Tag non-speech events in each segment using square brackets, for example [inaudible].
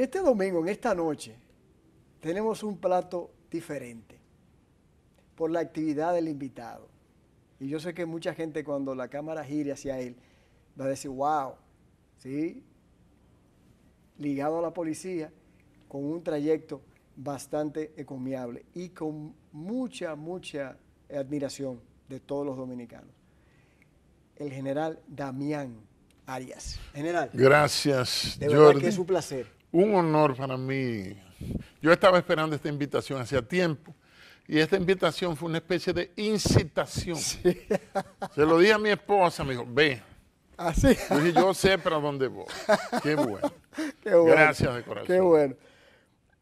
en este domingo, en esta noche, tenemos un plato diferente por la actividad del invitado. Y yo sé que mucha gente cuando la cámara gire hacia él va a decir, wow, ¿sí? Ligado a la policía, con un trayecto bastante encomiable y con mucha, mucha admiración de todos los dominicanos. El general Damián Arias. General. Gracias, de verdad que es un placer un honor para mí. Yo estaba esperando esta invitación hacía tiempo. Y esta invitación fue una especie de incitación. Se lo di a mi esposa, me dijo, ve. Así. Ah, yo yo sé para dónde voy. Qué bueno. [laughs] Qué bueno. Gracias de corazón. Qué bueno.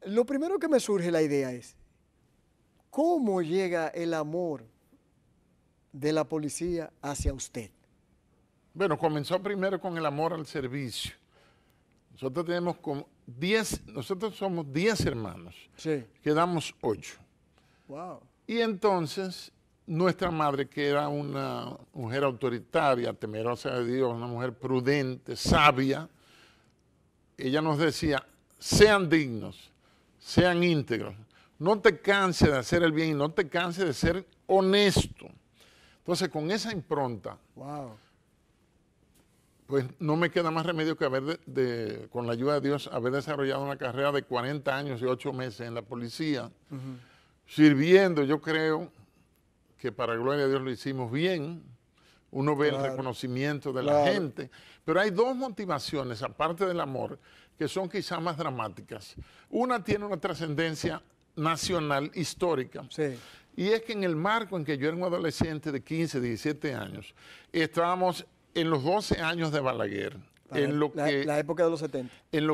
Lo primero que me surge la idea es, ¿cómo llega el amor de la policía hacia usted? Bueno, comenzó primero con el amor al servicio. Nosotros tenemos como 10, nosotros somos 10 hermanos, quedamos 8. Y entonces nuestra madre, que era una mujer autoritaria, temerosa de Dios, una mujer prudente, sabia, ella nos decía, sean dignos, sean íntegros, no te canses de hacer el bien y no te canses de ser honesto. Entonces, con esa impronta, pues no me queda más remedio que haber, de, con la ayuda de Dios, haber desarrollado una carrera de 40 años y 8 meses en la policía, sirviendo, yo creo que para gloria de Dios lo hicimos bien, uno ve el reconocimiento de la gente, pero hay dos motivaciones, aparte del amor, que son quizá más dramáticas. Una tiene una trascendencia nacional histórica. Y es que en el marco en que yo era un adolescente de 15, 17 años, estábamos en los 12 años de Balaguer, en lo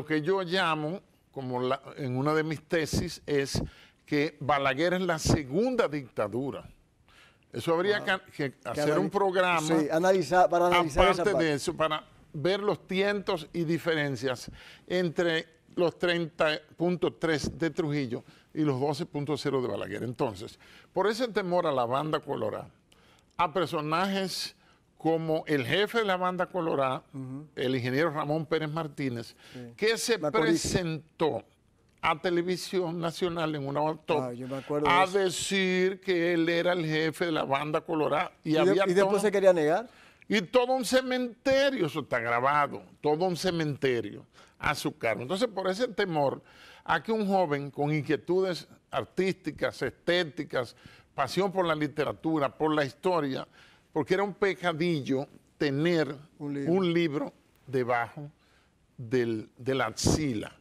que, yo llamo, como en una de mis tesis, es que Balaguer es la segunda dictadura. Eso habría que, hacer un programa sí, analizar, para analizar aparte de eso, para ver los tientos y diferencias entre los 30.3 de Trujillo y los 12.0 de Balaguer. Entonces, por ese temor a la banda colorada, a personajes como el jefe de la banda colorada, el ingeniero Ramón Pérez Martínez, que se presentó a Televisión Nacional en una autopsia ah, a decir que él era el jefe de la banda colorada. ¿Y, había y después se quería negar? Y todo un cementerio, eso está grabado, todo un cementerio a su cargo. Entonces, por ese temor a que un joven con inquietudes artísticas, estéticas, pasión por la literatura, por la historia, porque era un pecadillo tener un libro, debajo de la axila.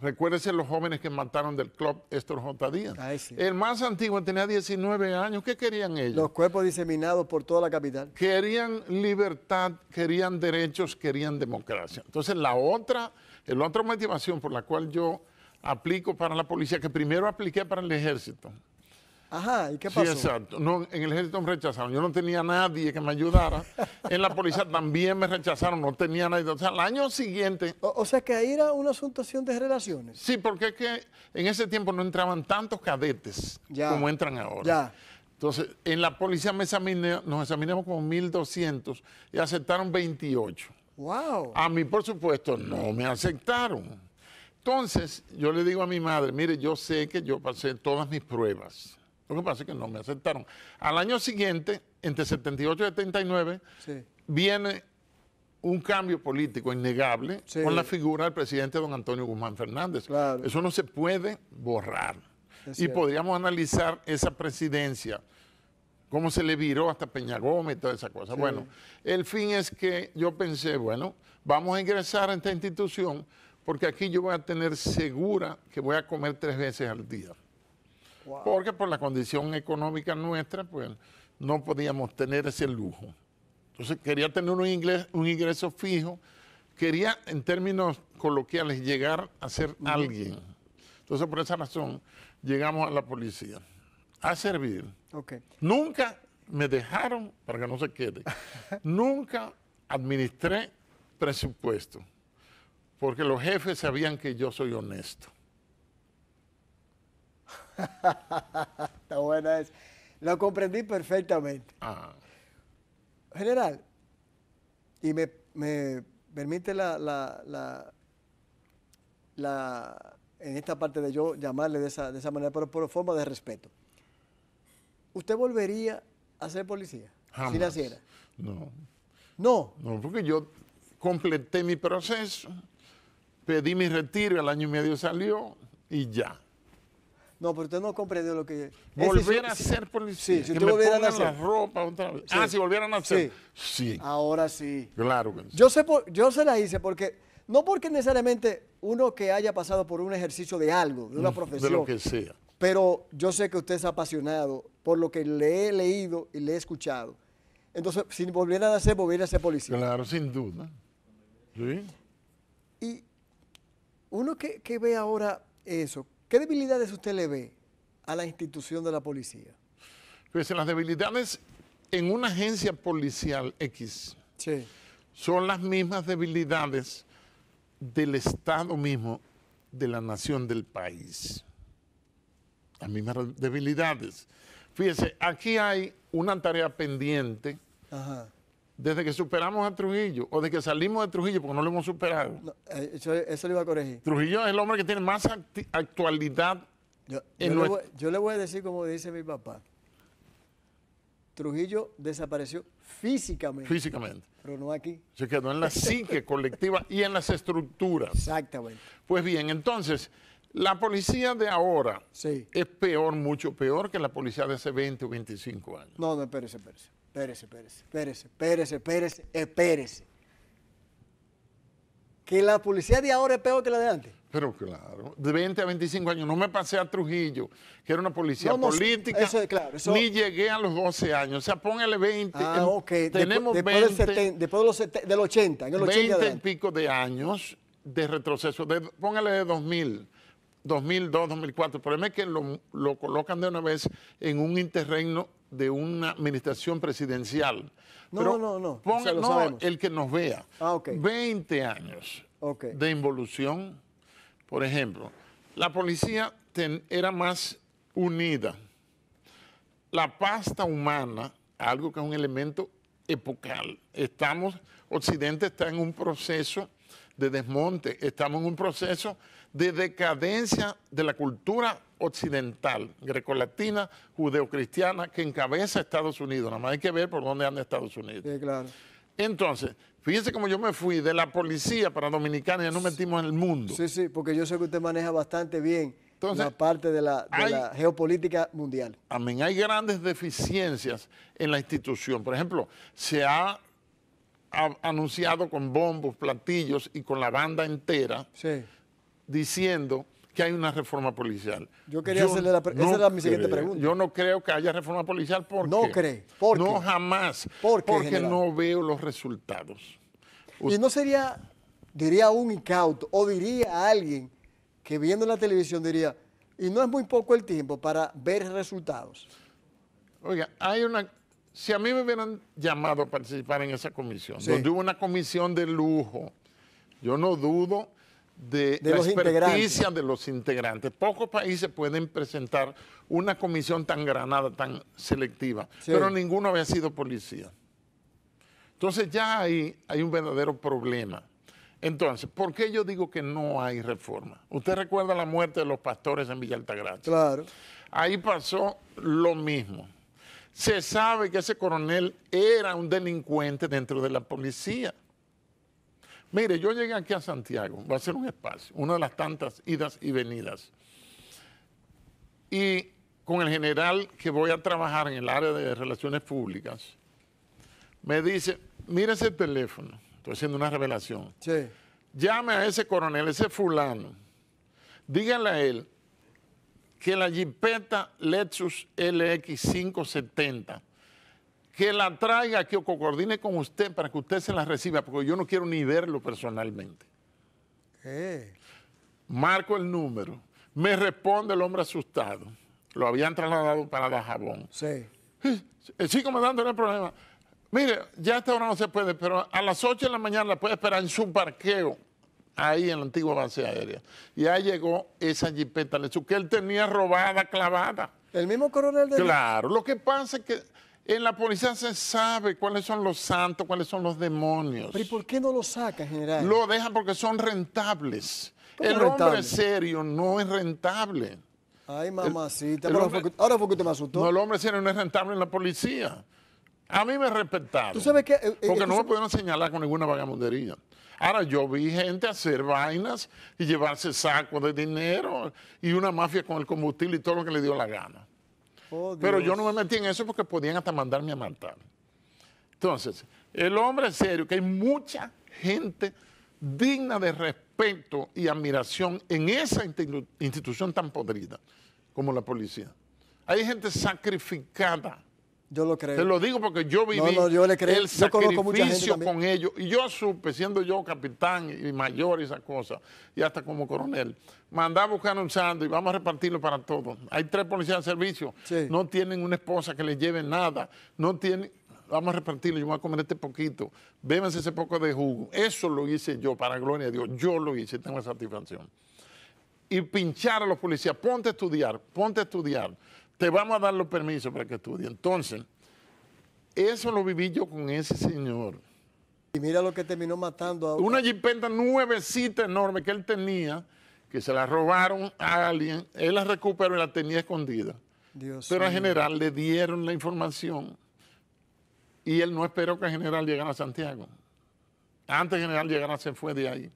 Recuérdese los jóvenes que mataron del club Estor J. Díaz. El más antiguo tenía 19 años. ¿Qué querían ellos? Los cuerpos diseminados por toda la capital. Querían libertad, querían derechos, querían democracia. Entonces, la otra, la otra motivación por la cual yo aplico para la policía, que primero apliqué para el ejército, Ajá, ¿y qué pasó? Sí, exacto. No, en el ejército me rechazaron. Yo no tenía nadie que me ayudara. en la policía también me rechazaron, no tenía nadie. O sea, al año siguiente... O, sea, que ahí era una asuntación de relaciones. Sí, porque es que en ese tiempo no entraban tantos cadetes ya, como entran ahora. Entonces, en la policía me examiné, nos examinamos con 1.200 y aceptaron 28. ¡Wow! A mí, por supuesto, no me aceptaron. Entonces, yo le digo a mi madre, mire, yo sé que yo pasé todas mis pruebas lo que pasa es que no me aceptaron. Al año siguiente, entre 78 y 79, viene un cambio político innegable con la figura del presidente don Antonio Guzmán Fernández. Eso no se puede borrar. y podríamos analizar esa presidencia, cómo se le viró hasta Peña Gómez y toda esa cosa. Bueno, el fin es que yo pensé, bueno, vamos a ingresar a esta institución porque aquí yo voy a tener segura que voy a comer tres veces al día. Porque por la condición económica nuestra, pues no podíamos tener ese lujo. Entonces quería tener un, ingreso fijo, quería en términos coloquiales llegar a ser alguien. Entonces por esa razón llegamos a la policía a servir. Nunca me dejaron, para que no se quede, [laughs] nunca administré presupuesto, porque los jefes sabían que yo soy honesto. [laughs] Está buena esa. Lo comprendí perfectamente. Ah. General, y me, permite la, la, la, en esta parte de yo llamarle de esa, de esa manera, pero por forma de respeto. ¿Usted volvería a ser policía? Jamás. Si naciera. No. No. No, porque yo completé mi proceso, pedí mi retiro, el año y medio salió y ya. No, pero usted no comprendió lo que... Volver a ser policía. Sí, si que a hacer. ropa otra vez. Ah, si volvieran a ser. Sí. Ahora sí. Claro que Yo, sé yo se la hice porque... No porque necesariamente uno que haya pasado por un ejercicio de algo, de una profesión. Mm, de lo que sea. Pero yo sé que usted es apasionado por lo que le he leído y le he escuchado. Entonces, si volviera a ser, volviera a ser policía. Claro, sin duda. Sí. Y uno que, que ve ahora eso, ¿Qué debilidades usted le ve a la institución de la policía? Fíjese, pues, las debilidades en una agencia policial X son las mismas debilidades del Estado mismo, de la nación del país. Las mismas debilidades. Fíjese, aquí hay una tarea pendiente Ajá desde que superamos a Trujillo o desde que salimos de Trujillo porque no lo hemos superado. Eh, eso, lo iba a corregir. Trujillo es el hombre que tiene más actualidad. Yo, le voy, a decir como dice mi papá. Trujillo desapareció físicamente. Físicamente. Pero no aquí. Se quedó en la [laughs] psique colectiva y en las estructuras. Exactamente. Pues bien, entonces, la policía de ahora es peor, mucho peor que la policía de hace 20 o 25 años. No, no, espérese, espérese espérese, espérese, espérese, espérese, espérese, Que la policía de ahora es peor que la de antes. Pero claro, de 20 a 25 años. No me pasé a Trujillo, que era una policía política. Ni llegué a los 12 años. O sea, póngale 20. Ah, em, ok. Tenemos después, 20, del, de los 80, 20 y pico de años de retroceso. póngale de 2000. 2002, 2004. El problema es que lo, colocan de una vez en un interreno de una administración presidencial. No, no, no. el que nos vea. Ah, 20 años de involución. Por ejemplo, la policía era más unida. La pasta humana, algo que es un elemento epocal. Estamos, Occidente está en un proceso de desmonte, estamos en un proceso de decadencia de la cultura occidental, grecolatina, judeocristiana, que encabeza Estados Unidos. Nada más hay que ver por dónde anda Estados Unidos. Sí, claro. Entonces, fíjense cómo yo me fui de la policía para Dominicana y ya nos metimos en el mundo. Sí, sí, porque yo sé que usted maneja bastante bien la parte de, la, geopolítica mundial. Amén, hay grandes deficiencias en la institución. Por ejemplo, se ha anunciado con bombos, platillos y con la banda entera sí diciendo que hay una reforma policial. Yo quería hacerle la no esa mi siguiente pregunta. Yo no creo que haya reforma policial porque no cree, ¿Por no jamás, porque no veo los resultados. Y no sería, diría un incauto o diría alguien que viendo la televisión diría y no es muy poco el tiempo para ver resultados. Oiga, hay una si a mí me hubieran llamado a participar en esa comisión, donde hubo una comisión de lujo, yo no dudo de, la los de los integrantes. Pocos países pueden presentar una comisión tan granada, tan selectiva, pero ninguno había sido policía. Entonces ya ahí hay, un verdadero problema. Entonces, ¿por qué yo digo que no hay reforma? Usted recuerda la muerte de los pastores en Villa Claro. Ahí pasó lo mismo. Se sabe que ese coronel era un delincuente dentro de la policía Mire, yo llegué aquí a Santiago, va a ser un espacio, una de las tantas idas y venidas. Y con el general que voy a trabajar en el área de relaciones públicas, me dice, mire ese teléfono, estoy haciendo una revelación. Sí. Llame a ese coronel, ese fulano. Díganle a él que la jipeta Lexus LX570 que la traiga, que coordine con usted para que usted se la reciba, porque yo no quiero ni verlo personalmente. Marco el número. Me responde el hombre asustado. Lo habían trasladado para Dajabón. Sí. Eh, sí, comandante, dando el problema. Mire, ya esta hora no se puede, pero a las 8 de la mañana la puede esperar en su parqueo, ahí en la antigua base aérea. Y ahí llegó esa jipeta que él tenía robada, clavada. El mismo coronel de... Claro, lo que pasa es que en la policía se sabe cuáles son los santos, cuáles son los demonios. Pero ¿y por qué no lo saca, general? Lo dejan porque son rentables. El hombre serio no es rentable. Ay, mamacita. ahora fue que usted me asustó. No, el hombre serio no es rentable en la policía. A mí me respetaron. ¿Tú sabes qué? Eh, eh, porque eh, no me pudieron señalar con ninguna vagamundería. Ahora, yo vi gente hacer vainas y llevarse sacos de dinero y una mafia con el combustible y todo lo que le dio la gana. Pero yo no me metí en eso porque podían hasta mandarme a matar. Entonces, el hombre serio, que hay mucha gente digna de respeto y admiración en esa institución tan podrida como la policía. Hay gente sacrificada yo lo creo. Te lo digo porque yo viví el sacrificio con ellos. Y yo supe, siendo yo capitán y mayor y esas cosas, y hasta como coronel, mandar a buscar un y vamos a repartirlo para todos. Hay tres policías de servicio, no tienen una esposa que les lleve nada, no tienen... Vamos a repartirlo, yo voy a comer este poquito, bébanse ese poco de jugo. Eso lo hice yo, para gloria de Dios. Yo lo hice, tengo satisfacción. Y pinchar a los policías, ponte a estudiar, ponte a estudiar te vamos a dar los permisos para que estudie. Entonces, eso lo viví yo con ese señor. Y mira lo que terminó matando a... Una jipenta nuevecita enorme que él tenía, que se la robaron a alguien, él la recuperó y la tenía escondida. Pero al general le dieron la información y él no esperó que el general llegara a Santiago. Antes el general llegara se fue de ahí.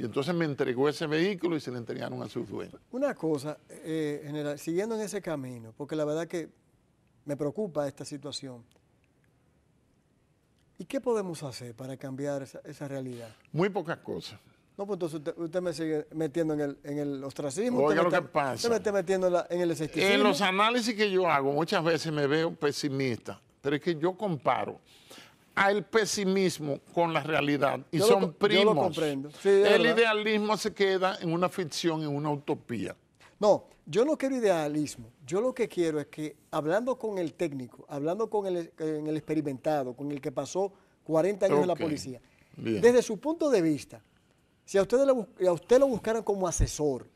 Y entonces me entregó ese vehículo y se le entregaron a sus dueños. Una cosa, eh, general, siguiendo en ese camino, porque la verdad que me preocupa esta situación. ¿Y qué podemos hacer para cambiar esa, realidad? Muy pocas cosas. No, pues entonces usted, me sigue metiendo en el, en el ostracismo. Oiga lo que pasa. Usted me está metiendo en, el escepticismo. En los análisis que yo hago, muchas veces me veo pesimista, pero es que yo comparo el pesimismo con la realidad y son primos. Yo lo comprendo. el idealismo se queda en una ficción, en una utopía. No, yo no quiero idealismo. Yo lo que quiero es que hablando con el técnico, hablando con el, experimentado, con el que pasó 40 años en la policía, desde su punto de vista, si a usted, lo, a usted lo buscaran como asesor,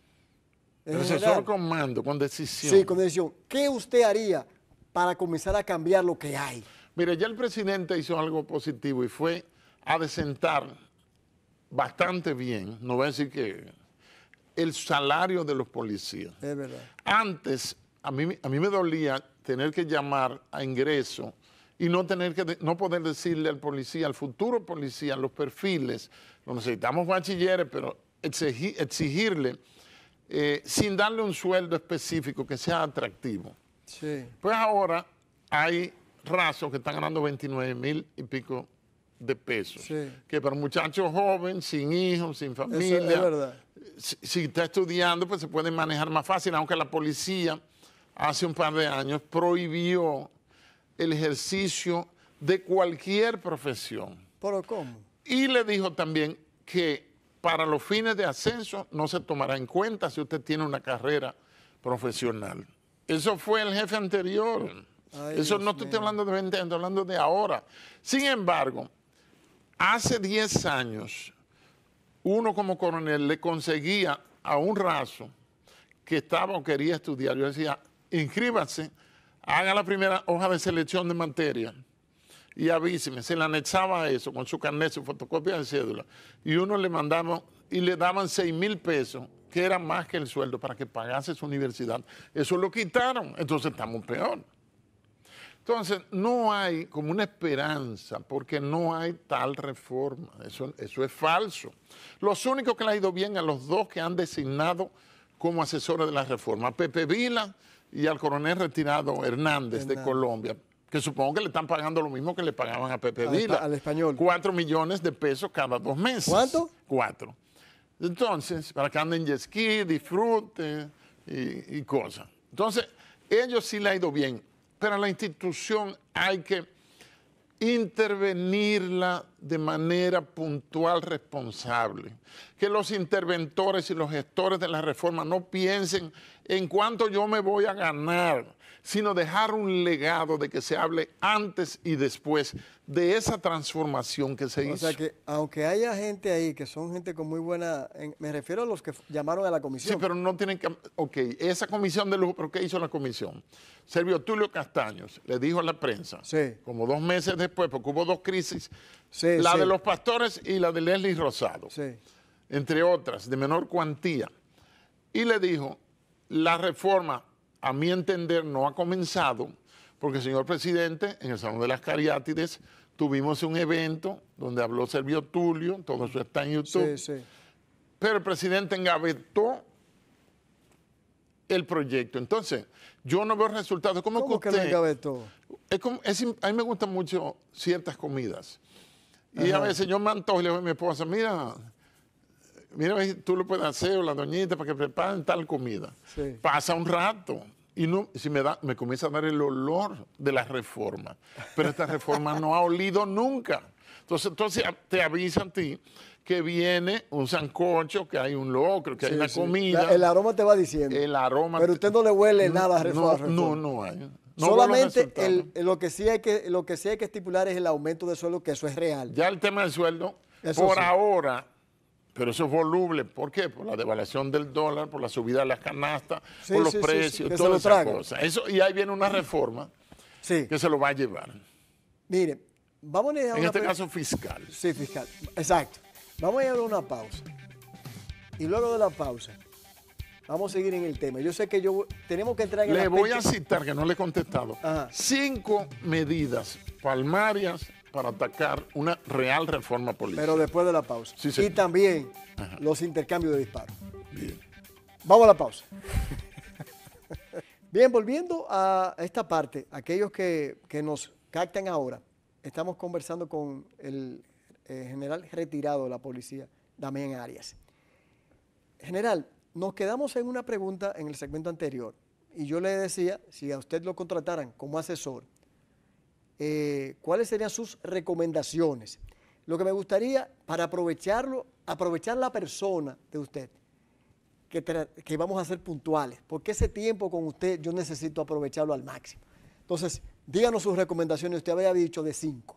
asesor con mando, con decisión. Sí, con decisión. ¿Qué usted haría para comenzar a cambiar lo que hay? Mire, ya el presidente hizo algo positivo y fue a desentar bastante bien, no voy a decir que el salario de los policías. Es verdad. Antes, a mí, a mí me dolía tener que llamar a ingreso y no tener que no poder decirle al policía, al futuro policía, los perfiles, lo necesitamos bachilleres, pero exigirle eh, sin darle un sueldo específico que sea atractivo. Sí. Pues ahora hay Razos que están ganando 29 mil y pico de pesos. Que para un muchacho joven, sin hijos, sin familia, verdad. Si, si, está estudiando, pues se puede manejar más fácil, aunque la policía hace un par de años prohibió el ejercicio de cualquier profesión. ¿Pero cómo? Y le dijo también que para los fines de ascenso no se tomará en cuenta si usted tiene una carrera profesional. Eso fue el jefe anterior. Eso no estoy hablando de 20 años, estoy hablando de ahora. Sin embargo, hace 10 años, uno como coronel le conseguía a un raso que estaba o quería estudiar. Yo decía, inscríbase, haga la primera hoja de selección de materia y avíseme. Se le anexaba eso con su carnet, su fotocopia de cédula. Y uno le mandaba y le daban 6 mil pesos, que era más que el sueldo, para que pagase su universidad. Eso lo quitaron, entonces estamos peor. Entonces, no hay como una esperanza, porque no hay tal reforma. Eso, eso es falso. Los únicos que le ha ido bien a los dos que han designado como asesores de la reforma, a Pepe Vila y al coronel retirado Hernández, de Colombia, que supongo que le están pagando lo mismo que le pagaban a Pepe Vila. Al, español. Cuatro millones de pesos cada dos meses. ¿Cuánto? Cuatro. Entonces, para que anden en disfrute y, cosas. Entonces, ellos sí le ha ido bien pero la institución hay que intervenirla de manera puntual, responsable. Que los interventores y los gestores de la reforma no piensen en cuánto yo me voy a ganar, sino dejar un legado de que se hable antes y después de esa transformación que se hizo. O sea que aunque haya gente ahí que son gente con muy buena, me refiero a los que llamaron a la comisión. Sí, pero no tienen que, ok, esa comisión de lujo, pero ¿qué hizo la comisión? Servio Tulio Castaños le dijo a la prensa, como dos meses después, porque hubo dos crisis, la de los pastores y la de Leslie Rosado, entre otras, de menor cuantía, y le dijo, la reforma a mi entender, no ha comenzado, porque, señor presidente, en el Salón de las Cariátides tuvimos un evento donde habló Servio Tulio, todo eso está en YouTube. Sí, sí. Pero el presidente engavetó el proyecto. Entonces, yo no veo resultados. ¿Cómo, que, usted, engavetó? Es como, a mí me gustan mucho ciertas comidas. Y a veces yo me antojo y le digo a mi esposa, mira, mira, tú lo puedes hacer, o la doñita, para que preparen tal comida. Pasa un rato y no, si me, da, me comienza a dar el olor de la reforma. Pero esta reforma no ha olido nunca. Entonces, entonces te avisan a ti que viene un sancocho, que hay un locro, que hay una comida. el aroma te va diciendo. El aroma. Pero usted no le huele nada a reforma. No, no, hay. Solamente lo, que sí hay que, lo que sí que estipular es el aumento de sueldo, que eso es real. Ya el tema del sueldo, por ahora pero eso es voluble, ¿por qué? Por la devaluación del dólar, por la subida de las canastas, por los precios, todas esas cosas. Eso, y ahí viene una reforma que se lo va a llevar. Mire, vamos a ir a En este caso fiscal. Sí, fiscal, exacto. Vamos a ir a una pausa. Y luego de la pausa, vamos a seguir en el tema. Yo sé que yo tenemos que entrar en Le voy a citar, que no le he contestado, cinco medidas palmarias para atacar una real reforma política. Pero después de la pausa. Sí, y también los intercambios de disparos. Bien. Vamos a la pausa. Bien, volviendo a esta parte, aquellos que, nos captan ahora, estamos conversando con el eh, general retirado de la policía, Damián Arias. General, nos quedamos en una pregunta en el segmento anterior y yo le decía, si a usted lo contrataran como asesor, eh, cuáles serían sus recomendaciones. Lo que me gustaría para aprovecharlo, aprovechar la persona de usted, que, vamos a ser puntuales, porque ese tiempo con usted yo necesito aprovecharlo al máximo. Entonces, díganos sus recomendaciones, usted había dicho de cinco.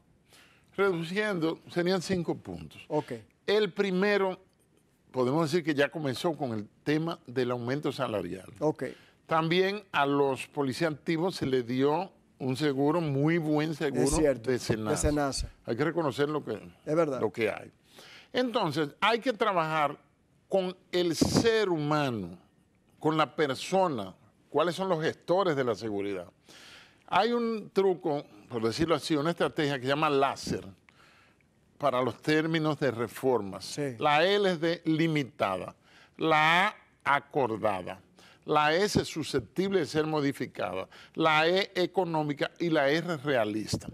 Reduciendo, serían cinco puntos. Ok. El primero, podemos decir que ya comenzó con el tema del aumento salarial. Ok. También a los policías activos se le dio un seguro, muy buen seguro de, Senasa. Hay que reconocer lo que, lo que hay. Entonces, hay que trabajar con el ser humano, con la persona, cuáles son los gestores de la seguridad. Hay un truco, por decirlo así, una estrategia que se llama láser para los términos de reformas. La L es de limitada, la A acordada la S e es susceptible de ser modificada, la E económica y la R e realista.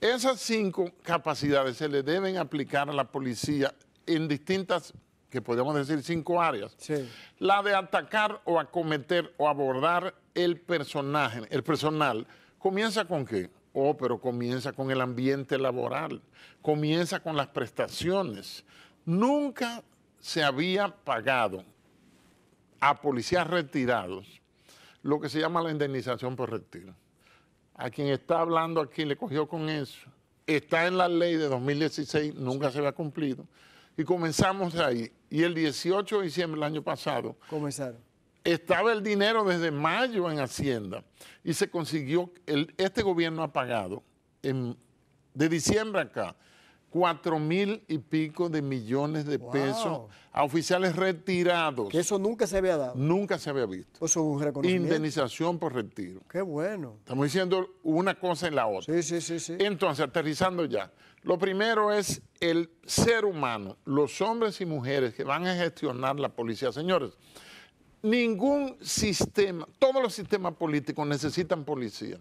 Esas cinco capacidades se le deben aplicar a la policía en distintas, que podemos decir cinco áreas. La de atacar o acometer o abordar el personaje, el personal, comienza con qué? Oh, pero comienza con el ambiente laboral, comienza con las prestaciones. Nunca se había pagado a policías retirados lo que se llama la indemnización por retiro. A quien está hablando aquí le cogió con eso. Está en la ley de 2016, nunca se había cumplido. Y comenzamos ahí. Y el 18 de diciembre del año pasado. Comenzaron. Estaba el dinero desde mayo en Hacienda y se consiguió, el, este gobierno ha pagado en, de diciembre acá cuatro mil y pico de millones de pesos a oficiales retirados. Que eso nunca se había dado. Nunca se había visto. Eso es un reconocimiento. Indemnización por retiro. Qué bueno. Estamos diciendo una cosa y la otra. sí, sí, sí. Entonces, aterrizando ya. Lo primero es el ser humano, los hombres y mujeres que van a gestionar la policía. Señores, ningún sistema, todos los sistemas políticos necesitan policía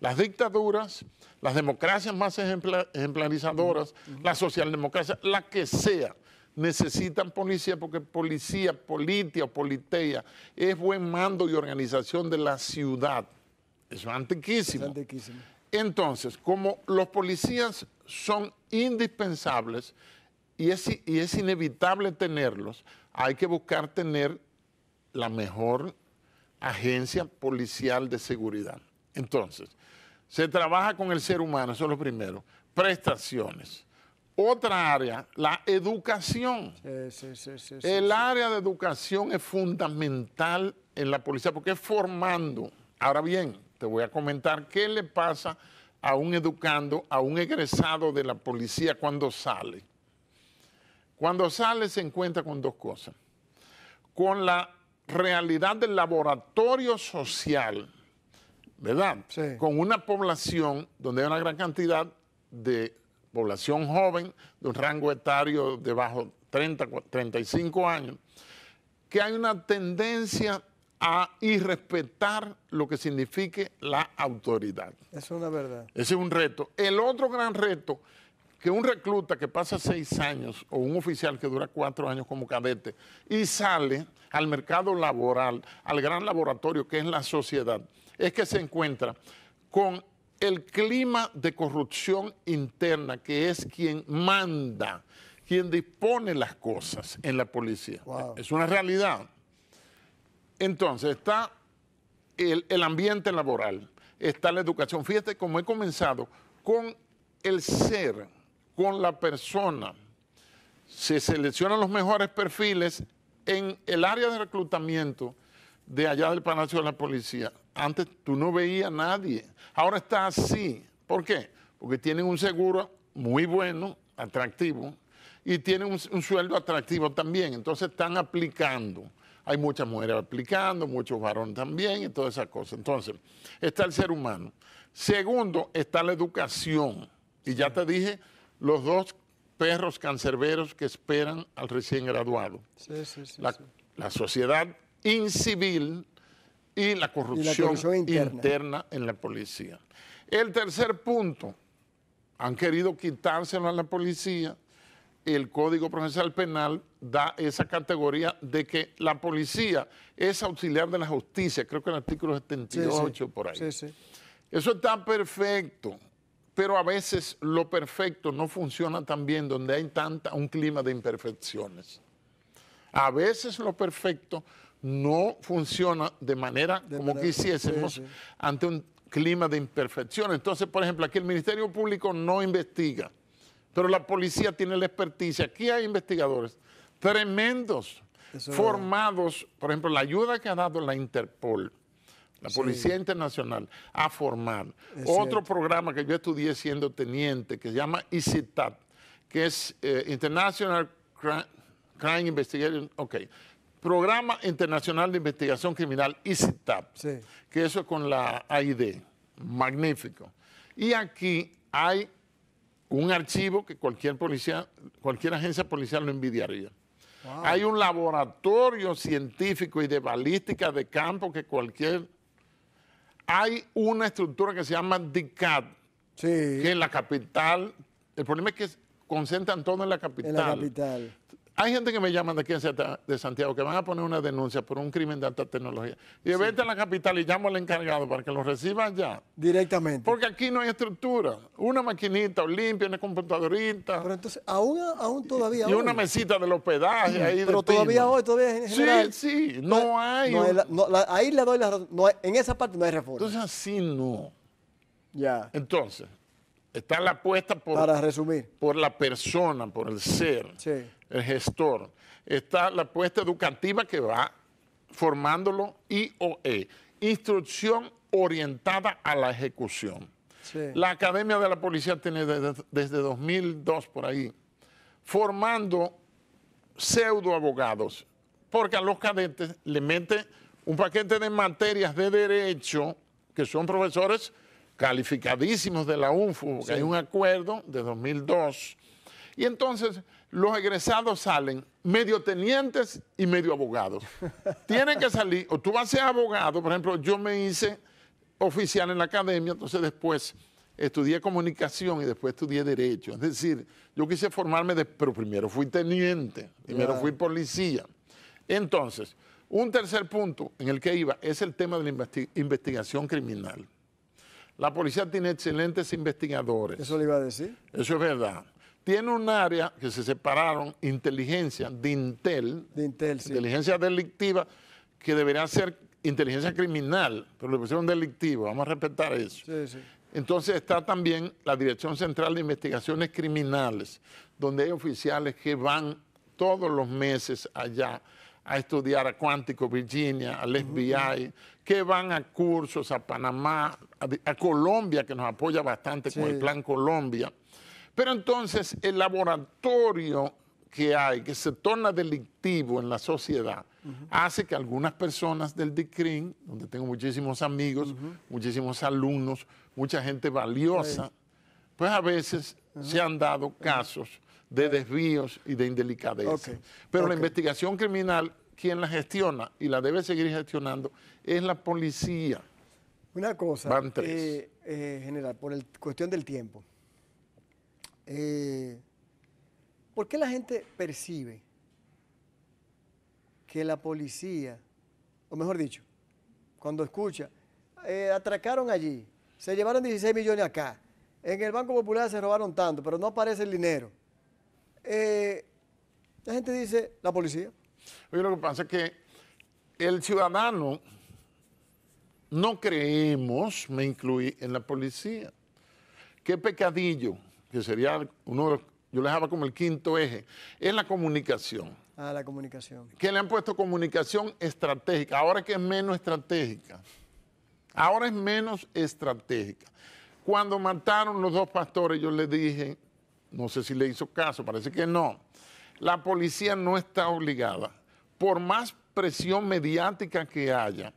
las dictaduras, las democracias más ejemplarizadoras, la socialdemocracia, la que sea, necesitan policía porque policía, politia o politea, es buen mando y organización de la ciudad. Eso es antiquísimo. Entonces, como los policías son indispensables y es inevitable tenerlos, hay que buscar tener la mejor agencia policial de seguridad. Entonces, se trabaja con el ser humano, eso es lo primero. Prestaciones. Otra área, la educación. el área de educación es fundamental en la policía porque es formando. Ahora bien, te voy a comentar qué le pasa a un educando, a un egresado de la policía cuando sale. Cuando sale se encuentra con dos cosas. Con la realidad del laboratorio social ¿verdad? Con una población donde hay una gran cantidad de población joven, de un rango etario de bajo 30, 35 años, que hay una tendencia a irrespetar lo que signifique la autoridad. Eso Es una verdad. Ese es un reto. El otro gran reto, que un recluta que pasa seis años o un oficial que dura cuatro años como cadete y sale al mercado laboral, al gran laboratorio que es la sociedad, es que se encuentra con el clima de corrupción interna, que es quien manda, quien dispone las cosas en la policía. Es una realidad. Entonces está el, el ambiente laboral, está la educación. Fíjate cómo he comenzado con el ser, con la persona. Se seleccionan los mejores perfiles en el área de reclutamiento de allá del Palacio de la Policía. Antes tú no veías a nadie. Ahora está así. ¿Por qué? Porque tienen un seguro muy bueno, atractivo, y tienen un, sueldo atractivo también. Entonces están aplicando. Hay muchas mujeres aplicando, muchos varones también y todas esas cosas. Entonces, está el ser humano. Segundo, está la educación. Y ya te dije, los dos perros cancerberos que esperan al recién graduado. Sí, sí, sí, la sociedad incivil y la corrupción, interna. en la policía. El tercer punto, han querido quitárselo a la policía. El Código Procesal Penal da esa categoría de que la policía es auxiliar de la justicia, creo que el artículo 78 por ahí. Sí, Eso está perfecto, pero a veces lo perfecto no funciona tan bien donde hay tanta, un clima de imperfecciones. A veces lo perfecto no funciona de manera como quisiésemos ante un clima de imperfección. Entonces, por ejemplo, aquí el Ministerio Público no investiga, pero la policía tiene la experticia. Aquí hay investigadores tremendos, formados, por ejemplo, la ayuda que ha dado la Interpol. La Policía Internacional a formar. Otro programa que yo estudié siendo teniente, que se llama ICITAT, que es eh, International Crime, Crime Investigation. Programa Internacional de Investigación Criminal, ICITAP, que eso es con la AID, magnífico. Y aquí hay un archivo que cualquier policía, cualquier agencia policial lo envidiaría. Hay un laboratorio científico y de balística de campo que cualquier... Hay una estructura que se llama DICAT, que en la capital... El problema es que concentran todo en la capital. En la capital. Hay gente que me llaman de aquí de Santiago que van a poner una denuncia por un crimen de alta tecnología. Y vete a la capital y llamo al encargado para que lo reciban ya. Directamente. Porque aquí no hay estructura. Una maquinita limpia, una computadorita. Pero entonces, aún, aún todavía. Y una mesita del hospedaje ahí. Pero todavía hoy, todavía en general. Sí, sí, no, hay. No hay no, la, ahí le doy la razón. en esa parte no hay reforma. Entonces, así no. Ya. Entonces, Está la apuesta por, resumir. por la persona, por el ser, el gestor. Está la apuesta educativa que va formándolo IOE, instrucción orientada a la ejecución. La Academia de la Policía tiene desde, 2002 por ahí, formando pseudo abogados, porque a los cadetes le mete un paquete de materias de derecho, que son profesores calificadísimos de la UNFU, porque hay un acuerdo de 2002. Y entonces los egresados salen medio tenientes y medio abogados. [laughs] Tienen que salir, o tú vas a ser abogado, por ejemplo, yo me hice oficial en la academia, entonces después estudié comunicación y después estudié derecho. Es decir, yo quise formarme, de, pero primero fui teniente, primero fui policía. Entonces, un tercer punto en el que iba es el tema de la investigación criminal. La policía tiene excelentes investigadores. Eso le iba a decir. Eso es verdad. Tiene un área que se separaron, inteligencia, de Intel. Inteligencia delictiva, que debería ser inteligencia criminal, pero le pusieron delictivo. Vamos a respetar eso. Sí, sí. Entonces está también la Dirección Central de Investigaciones Criminales, donde hay oficiales que van todos los meses allá a estudiar a Cuántico, Virginia, al FBI, que van a cursos a Panamá, a, Colombia, que nos apoya bastante con el Plan Colombia. Pero entonces el laboratorio que hay, que se torna delictivo en la sociedad, hace que algunas personas del DICRIN, donde tengo muchísimos amigos, muchísimos alumnos, mucha gente valiosa, pues a veces se han dado casos de desvíos y de indelicadeza. Pero la investigación criminal, quien la gestiona y la debe seguir gestionando, es la policía. Una cosa, eh, eh, general, por el, cuestión del tiempo. Eh, ¿Por qué la gente percibe que la policía, o mejor dicho, cuando escucha, atracaron allí, se llevaron 16 millones acá, en el Banco Popular se robaron tanto, pero no aparece el dinero? Eh, la gente dice, la policía. Oye, lo que pasa es que el ciudadano no creemos, me incluí, en la policía. Qué pecadillo, que sería uno de los, yo les daba como el quinto eje, es la comunicación. Ah, la comunicación. Que le han puesto comunicación estratégica, ahora que es menos estratégica. Ahora es menos estratégica. Cuando mataron los dos pastores, yo les dije, no sé si le hizo caso, parece que no. La policía no está obligada, por más presión mediática que haya,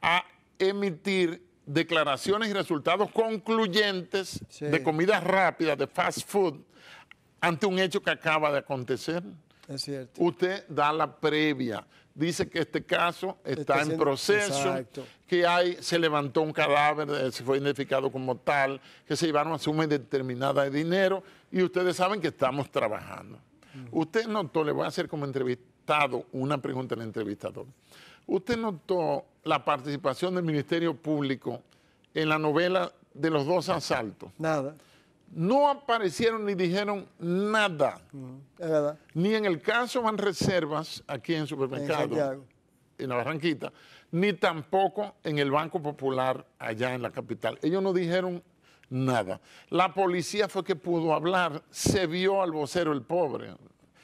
a emitir declaraciones y resultados concluyentes de comidas rápidas, de fast food, ante un hecho que acaba de acontecer. Es cierto. Usted da la previa. Dice que este caso está en proceso, que hay, se levantó un cadáver, eh, se fue identificado como tal, que se llevaron a suma indeterminada de dinero. Y ustedes saben que estamos trabajando. Usted notó, le voy a hacer como entrevistado una pregunta al entrevistador. Usted notó la participación del Ministerio Público en la novela de los dos asaltos. Nada. No aparecieron ni dijeron nada. Ni en el caso Van Reservas, aquí en supermercado, en, en, la Barranquita, ni tampoco en el Banco Popular allá en la capital. Ellos no dijeron nada. La policía fue que pudo hablar, se vio al vocero el pobre.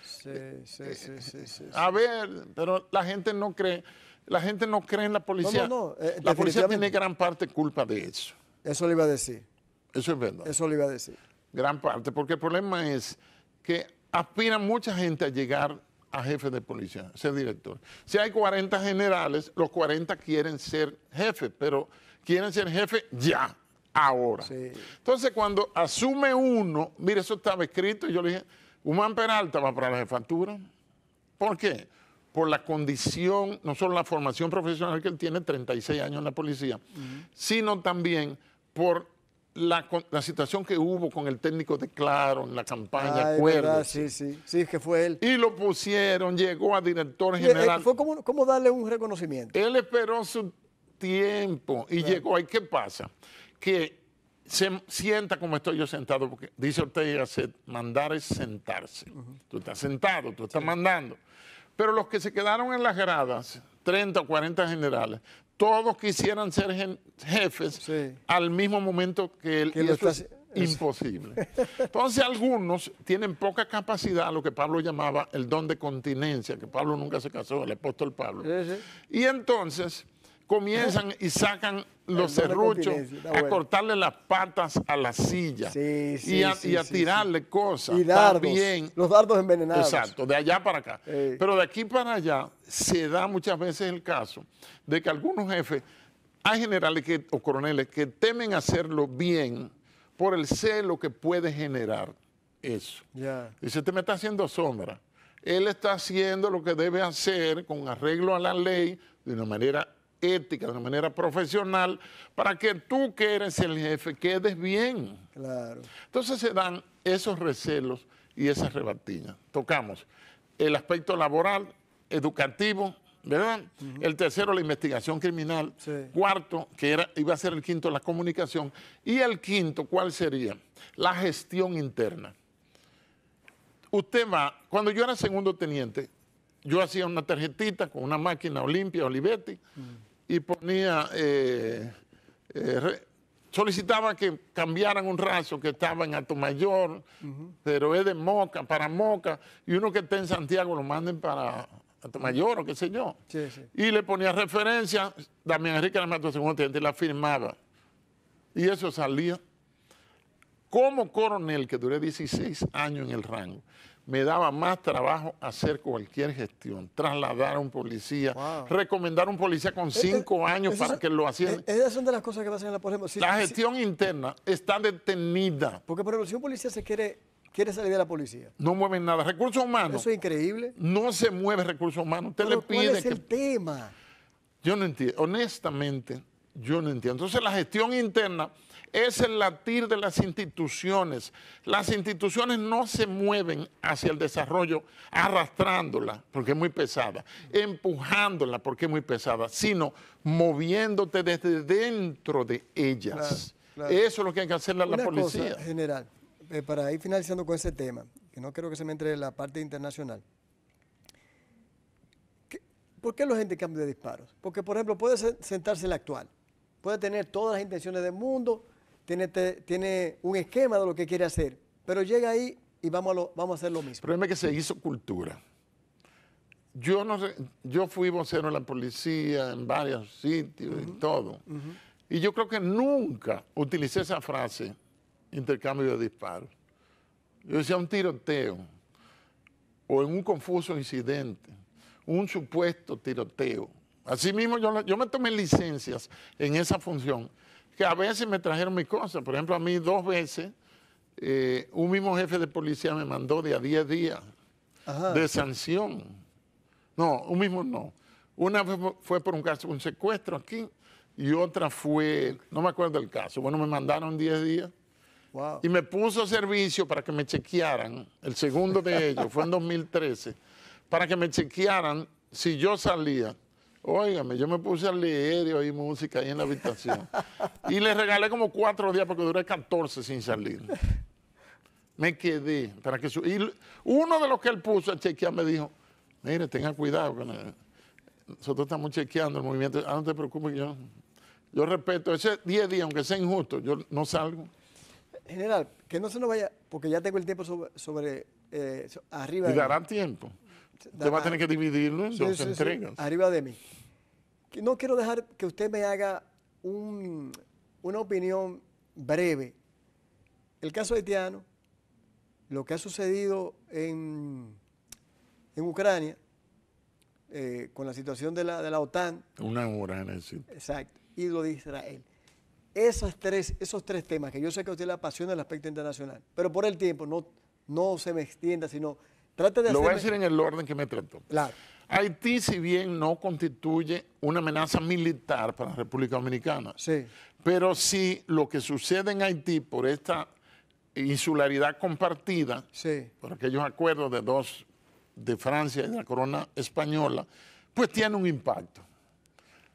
Sí, sí, eh, sí, sí, A ver, pero la gente no cree, la gente no cree en la policía. No, no, eh, la policía tiene gran parte culpa de eso. Eso le iba a decir. Eso es verdad. Eso le iba a decir. Gran parte, porque el problema es que aspira mucha gente a llegar a jefe de policía, ser director. Si hay 40 generales, los 40 quieren ser jefe, pero quieren ser jefe ya ahora. Entonces, cuando asume uno, mire, eso estaba escrito, y yo le dije, Humán Peralta va para la jefatura. ¿Por qué? Por la condición, no solo la formación profesional que él tiene, 36 años en la policía, sino también por la, situación que hubo con el técnico de Claro en la campaña, Ay, sí, sí, sí, que fue él. Y lo pusieron, llegó a director eh, general. Eh, ¿cómo darle un reconocimiento. Él esperó su tiempo y llegó. ¿Y qué pasa? que se sienta como estoy yo sentado, porque dice Ortega mandar es sentarse. Tú estás sentado, tú estás mandando. Pero los que se quedaron en las gradas, 30 o 40 generales, todos quisieran ser jefes al mismo momento que él. es imposible. [laughs] Entonces algunos tienen poca capacidad, lo que Pablo llamaba el don de continencia, que Pablo nunca se casó, el apóstol Pablo. y entonces comienzan y sacan los serruchos a cortarle las patas a la silla y, a, tirarle cosas. Y bien. los dardos envenenados. Exacto, de allá para acá. Pero de aquí para allá se da muchas veces el caso de que algunos jefes, hay generales o coroneles que temen hacerlo bien por el celo que puede generar eso. Y Dice, te me está haciendo sombra. Él está haciendo lo que debe hacer con arreglo a la ley de una manera ética, de una manera profesional, para que tú que eres el jefe quedes bien. Entonces se dan esos recelos y esas rebatiñas. Tocamos el aspecto laboral, educativo, ¿verdad? El tercero, la investigación criminal. Cuarto, que era, iba a ser el quinto, la comunicación. Y el quinto, ¿cuál sería? La gestión interna. Usted va, cuando yo era segundo teniente, yo hacía una tarjetita con una máquina Olimpia, Olivetti, y ponía, eh, eh, solicitaba que cambiaran un raso que estaba en Alto Mayor, pero es de Moca, para Moca, y uno que esté en Santiago lo manden para Alto Mayor o qué sé yo. Y le ponía referencia, Damián Enrique Armato segundo y la firmaba. Y eso salía como coronel, que duré 16 años en el rango me daba más trabajo hacer cualquier gestión, trasladar a un policía, recomendar a un policía con cinco años para que lo hacían. E-, esas son de las cosas que pasan en la policía. la gestión interna está detenida. Porque por ejemplo, si un policía se quiere, quiere salir de la policía. No mueven nada. Recursos humanos. Eso es increíble. No se mueve recursos humanos. Usted le pide ¿cuál es el tema? Yo no entiendo. Honestamente, yo no entiendo. Entonces la gestión interna es el latir de las instituciones. Las instituciones no se mueven hacia el desarrollo arrastrándola, porque es muy pesada, empujándola, porque es muy pesada, sino moviéndote desde dentro de ellas. Eso es lo que hay que hacer la policía. general, eh, para ir finalizando con ese tema, que no creo que se me entre la parte internacional. ¿Por qué los gente cambia de disparos? Porque, por ejemplo, puede sentarse el actual, puede tener todas las intenciones del mundo, tiene, un esquema de lo que quiere hacer, pero llega ahí y vamos a, vamos a hacer lo mismo. El problema es que se hizo cultura. Yo, no, yo fui vocero en la policía en varios sitios y todo. Y yo creo que nunca utilicé esa frase, intercambio de disparos. Yo decía un tiroteo o en un confuso incidente, un supuesto tiroteo. Asimismo, yo, yo me tomé licencias en esa función que a veces me trajeron mis cosas. Por ejemplo, a mí dos veces eh, un mismo jefe de policía me mandó de a 10 días de sanción. No, un mismo no. Una fue por un caso, un secuestro aquí, y otra fue, no me acuerdo el caso. Bueno, me mandaron 10 días. Y me puso servicio para que me chequearan, el segundo de ellos, fue en 2013, [laughs] para que me chequearan si yo salía Óigame, yo me puse a leer y oír música ahí en la habitación. [laughs] Y le regalé como cuatro días porque duré 14 sin salir. Me quedé para que Y uno de los que él puso a chequear me dijo, mire, tenga cuidado con Nosotros estamos chequeando el movimiento. Ah, no te preocupes, yo... Yo respeto, ese 10 días, aunque sea injusto, yo no salgo. General, que no se nos vaya, porque ya tengo el tiempo sobre, eh, arriba. Y dará tiempo. Usted va a tener que dividirlo, en Arriba de mí. No quiero dejar que usted me haga una opinión breve. El caso de Tiano, lo que ha sucedido en, Ucrania, eh, con la situación de la, OTAN. Una hora, decir. Exacto. Y lo de Israel. tres, esos tres temas que yo sé que a usted le apasiona el aspecto internacional, pero por el tiempo no, no se me extienda, sino lo voy a decir en el orden que me trató. Haití, si bien no constituye una amenaza militar para la República Dominicana, sí. pero sí lo que sucede en Haití por esta insularidad compartida, sí. por aquellos acuerdos de dos, de Francia y de la corona española, pues tiene un impacto.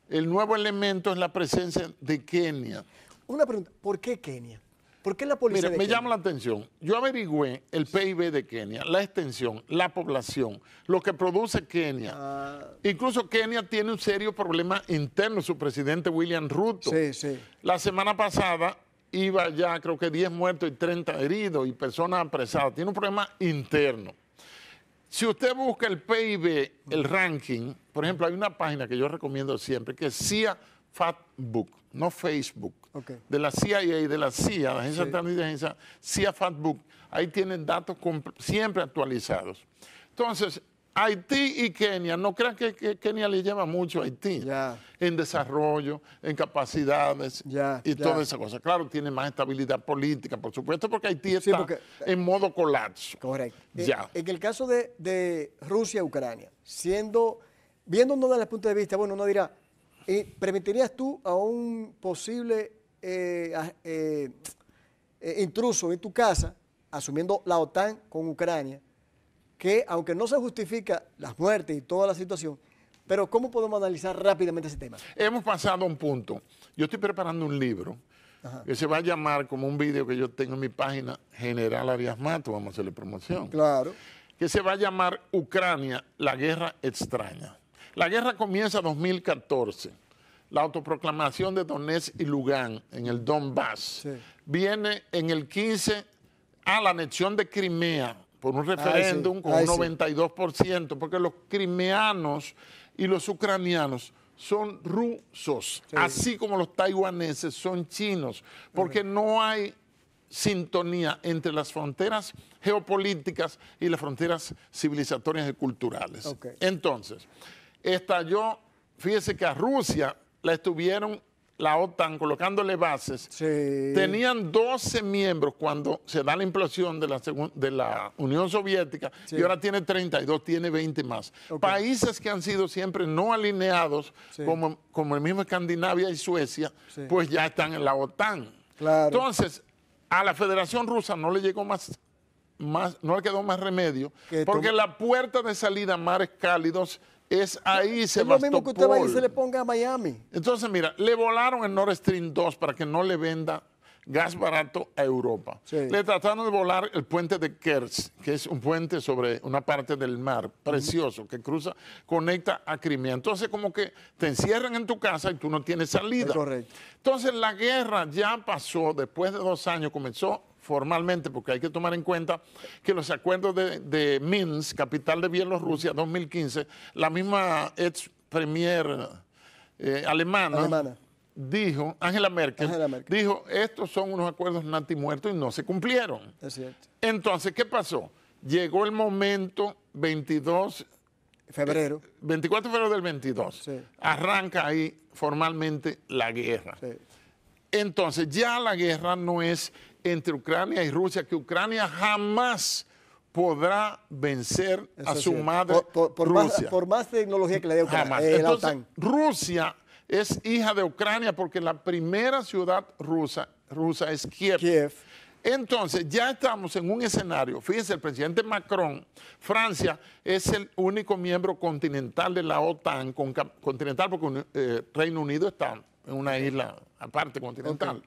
El nuevo elemento es la presencia de Kenia. Una pregunta, ¿por qué Kenia? ¿Por qué la policía? me llama la atención. Yo averigüé el PIB de Kenia, la extensión, la población, lo que produce Kenia. Ah. Incluso Kenia tiene un serio problema interno, su presidente William Ruto. Sí, sí. La semana pasada iba ya, creo que 10 muertos y 30 heridos y personas apresadas. Tiene un problema interno. Si usted busca el PIB, el ranking, por ejemplo, hay una página que yo recomiendo siempre, que es CIA Fatbook, no Facebook, de la CIA de la CIA, la Agencia de Inteligencia, CIA Fatbook. Ahí tienen datos siempre actualizados. Entonces, Haití y Kenia, no crean que, Kenia le lleva mucho a Haití en desarrollo, en capacidades y toda esa cosa. Claro, tiene más estabilidad política, por supuesto, porque Haití está en modo colapso. Correcto. Ya. En, el caso de, Rusia Rusia-Ucrania, siendo, viendo uno desde el punto de vista, bueno, uno dirá, ¿Y permitirías tú a un posible eh, eh, eh, intruso en tu casa, asumiendo la OTAN con Ucrania, que aunque no se justifica las muertes y toda la situación, pero ¿cómo podemos analizar rápidamente ese tema? Hemos pasado a un punto. Yo estoy preparando un libro que se va a llamar como un vídeo que yo tengo en mi página, General Arias Mato, vamos a hacerle promoción. Claro. Que se va a llamar Ucrania, la guerra extraña. La guerra comienza en 2014. La autoproclamación de Donetsk y Lugán en el Donbass viene en el 15 a la anexión de Crimea por un referéndum con un 92%, porque los crimeanos y los ucranianos son rusos, así como los taiwaneses son chinos, porque no hay sintonía entre las fronteras geopolíticas y las fronteras civilizatorias y culturales. Entonces, estalló, fíjese que a Rusia la estuvieron la OTAN colocándole bases, tenían 12 miembros cuando se da la implosión de la, Unión Soviética y ahora tiene 32, tiene 20 más. Países que han sido siempre no alineados, como, el mismo Escandinavia y Suecia, pues ya están en la OTAN. Entonces, a la Federación Rusa no le llegó más más, no le quedó más remedio, porque la puerta de salida a mares cálidos es ahí se Es lo mismo que usted va y se le ponga a Miami. Entonces, mira, le volaron el Nord Stream 2 para que no le venda gas barato a Europa. Le trataron de volar el puente de Kerch, que es un puente sobre una parte del mar precioso que cruza, conecta a Crimea. Entonces como que te encierran en tu casa y tú no tienes salida. Correcto. Entonces la guerra ya pasó, después de dos años comenzó formalmente, porque hay que tomar en cuenta que los acuerdos de, Minsk, capital de Bielorrusia, 2015, la misma ex premier eh, alemana, dijo, Angela Merkel, dijo, estos son unos acuerdos nati muertos y no se cumplieron. Entonces, ¿qué pasó? Llegó el momento 22 eh, febrero. 24 de febrero del 22. Arranca ahí formalmente la guerra. Entonces ya la guerra no es entre Ucrania y Rusia, que Ucrania jamás podrá vencer a su madre por, Más, tecnología que le dé Ucrania, jamás. Eh, Rusia es hija de Ucrania porque la primera ciudad rusa, rusa es Kiev. Entonces, ya estamos en un escenario. Fíjense, el presidente Macron, Francia es el único miembro continental de la OTAN, continental porque eh, Reino Unido está en una isla aparte continental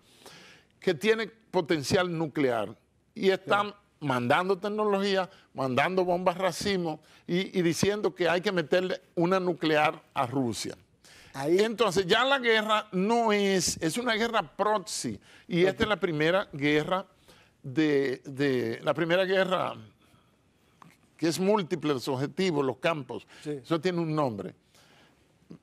que tiene potencial nuclear y están mandando tecnología, mandando bombas racimo y, diciendo que hay que meterle una nuclear a Rusia. Entonces ya la guerra no es, es una guerra proxy y esta es la primera guerra de, la primera guerra que es múltiple los objetivos, los campos, eso tiene un nombre.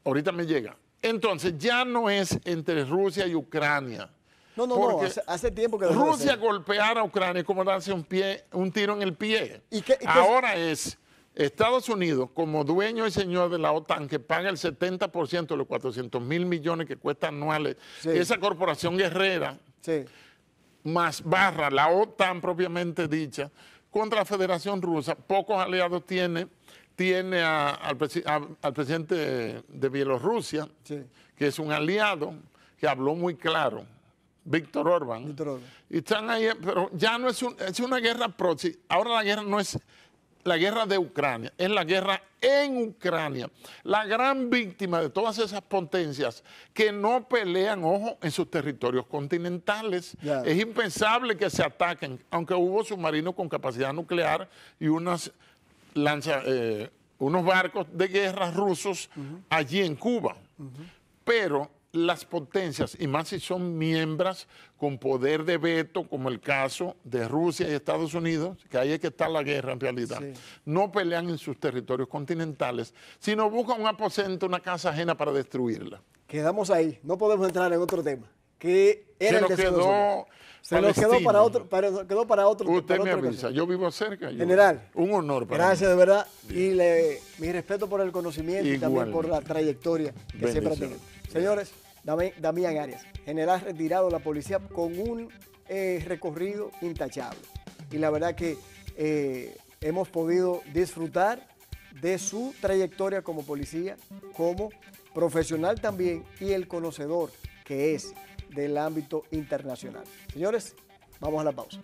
Ahorita me llega. Entonces ya no es entre Rusia y Ucrania, no, no, no. Hace, tiempo que Rusia golpear a Ucrania es como darse un, pie, un tiro en el pie. ¿Y Ahora es... Estados Unidos, como dueño y señor de la OTAN, que paga el 70% de los 400 mil millones que cuesta anuales, esa corporación guerrera, más barra la OTAN propiamente dicha, contra la Federación Rusa, pocos aliados tiene, tiene al, presidente de Bielorrusia, que es un aliado que habló muy claro Víctor Orban. Y están ahí, pero ya no es, una guerra proxy. Ahora la guerra no es la guerra de Ucrania, es la guerra en Ucrania. La gran víctima de todas esas potencias que no pelean, ojo, en sus territorios continentales. Es impensable que se ataquen, aunque hubo submarinos con capacidad nuclear y unas eh, unos barcos de guerra rusos allí en Cuba. Pero las potencias, y más si son miembros con poder de veto, como el caso de Rusia y Estados Unidos, que ahí es que está la guerra en realidad, no pelean en sus territorios continentales, sino buscan un aposento, una casa ajena para destruirla. Quedamos ahí, no podemos entrar en otro tema. Se nos quedó para otro, para, otro Usted me avisa, yo vivo cerca. General. Un honor para Gracias, de verdad. Y le, mi respeto por el conocimiento y también por la trayectoria que siempre ha tenido. Señores. Damián Arias, general retirado de la policía con un eh, recorrido intachable. Y la verdad que eh, hemos podido disfrutar de su trayectoria como policía, como profesional también y el conocedor que es del ámbito internacional. Señores, vamos a la pausa.